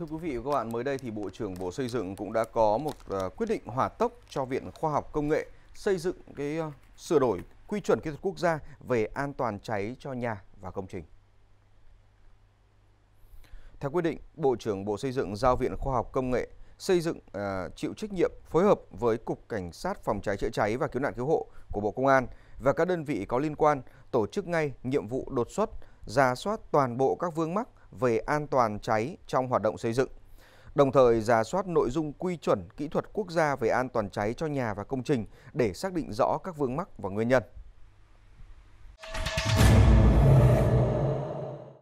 Thưa quý vị và các bạn, mới đây thì Bộ trưởng Bộ Xây dựng cũng đã có một ờ, quyết định hòa tốc cho Viện Khoa học Công nghệ xây dựng cái ờ, sửa đổi quy chuẩn kỹ thuật quốc gia về an toàn cháy cho nhà và công trình. Theo quyết định, Bộ trưởng Bộ Xây dựng giao Viện Khoa học Công nghệ xây dựng uh, chịu trách nhiệm phối hợp với Cục Cảnh sát Phòng cháy chữa cháy và Cứu nạn Cứu hộ của Bộ Công an và các đơn vị có liên quan tổ chức ngay nhiệm vụ đột xuất, ra soát toàn bộ các vương mắc về an toàn cháy trong hoạt động xây dựng, đồng thời giả soát nội dung quy chuẩn kỹ thuật quốc gia về an toàn cháy cho nhà và công trình để xác định rõ các vướng mắc và nguyên nhân.